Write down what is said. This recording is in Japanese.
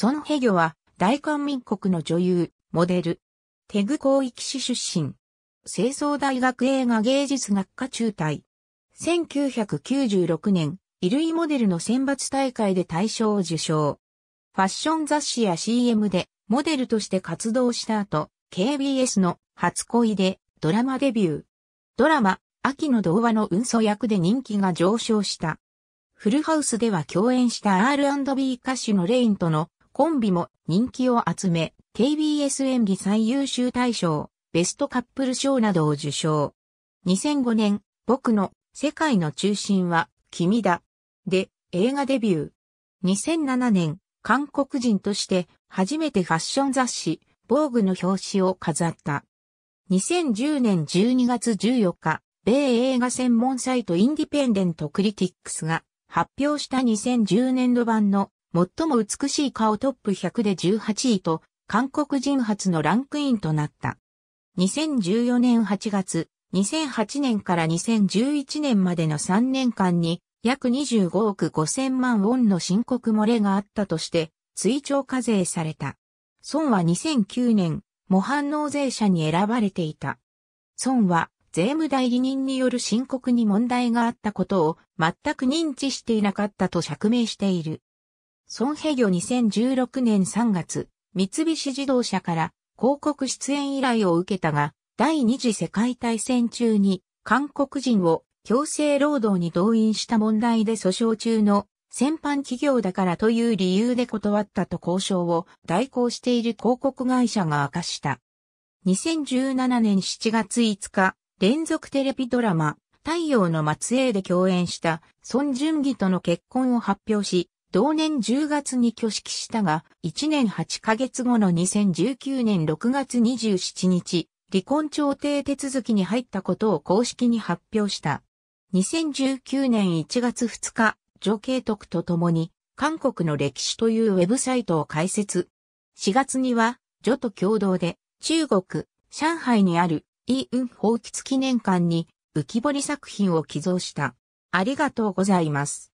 そのヘギョは、大韓民国の女優、モデル。テグ広域市出身。清掃大学映画芸術学科中退。1996年、衣類モデルの選抜大会で大賞を受賞。ファッション雑誌や CM でモデルとして活動した後、KBS の初恋でドラマデビュー。ドラマ、秋の童話の運送役で人気が上昇した。フルハウスでは共演した R&B 歌手のレインとのコンビも人気を集め、KBS 演技最優秀大賞、ベストカップル賞などを受賞。2005年、僕の世界の中心は君だ。で、映画デビュー。2007年、韓国人として初めてファッション雑誌、防具の表紙を飾った。2010年12月14日、米映画専門サイトインディペンデントクリティックスが発表した2010年度版の最も美しい顔トップ100で18位と、韓国人初のランクインとなった。2014年8月、2008年から2011年までの3年間に、約25億5000万ウォンの申告漏れがあったとして、追徴課税された。孫は2009年、模範納税者に選ばれていた。孫は、税務代理人による申告に問題があったことを全く認知していなかったと釈明している。ソンヘギョ2016年3月、三菱自動車から広告出演依頼を受けたが、第二次世界大戦中に韓国人を強制労働に動員した問題で訴訟中の先般企業だからという理由で断ったと交渉を代行している広告会社が明かした。2017年7月5日、連続テレビドラマ、太陽の末裔で共演した孫淳義との結婚を発表し、同年10月に挙式したが、1年8ヶ月後の2019年6月27日、離婚調停手続きに入ったことを公式に発表した。2019年1月2日、女系徳と共に、韓国の歴史というウェブサイトを開設。4月には、女と共同で、中国、上海にある、イ・ウン放棄記念館に、浮き彫り作品を寄贈した。ありがとうございます。